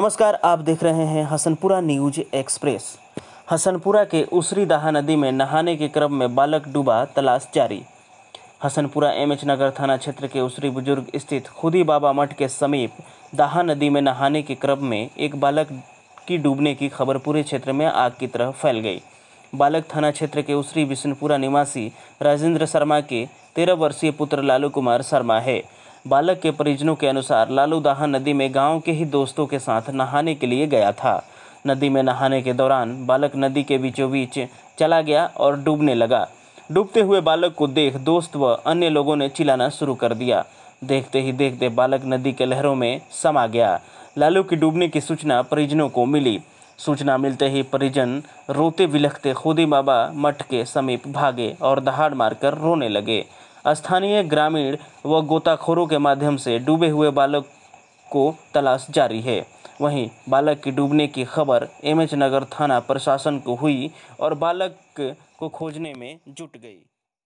नमस्कार आप देख रहे हैं हसनपुरा न्यूज एक्सप्रेस हसनपुरा के उसरी दाहा नदी में नहाने के क्रम में बालक डूबा तलाश जारी हसनपुरा एम एच नगर थाना क्षेत्र के उसरी बुजुर्ग स्थित खुदी बाबा मठ के समीप दाहा नदी में नहाने के क्रम में एक बालक की डूबने की खबर पूरे क्षेत्र में आग की तरह फैल गई बालक थाना क्षेत्र के उसरी बिशनपुरा निवासी राजेंद्र शर्मा के तेरह वर्षीय पुत्र लालू कुमार शर्मा है बालक के परिजनों के अनुसार लालू दाहा नदी में गांव के ही दोस्तों के साथ नहाने के लिए गया था नदी में नहाने के दौरान बालक नदी के बीचों बीच चला गया और डूबने लगा डूबते हुए बालक को देख दोस्त व अन्य लोगों ने चिल्लाना शुरू कर दिया देखते ही देखते बालक नदी के लहरों में समा गया लालू के डूबने की सूचना परिजनों को मिली सूचना मिलते ही परिजन रोते विलखते खुदी बाबा मठ के समीप भागे और दहाड़ मारकर रोने लगे स्थानीय ग्रामीण व गोताखोरों के माध्यम से डूबे हुए बालक को तलाश जारी है वहीं बालक के डूबने की खबर एमएच नगर थाना प्रशासन को हुई और बालक को खोजने में जुट गई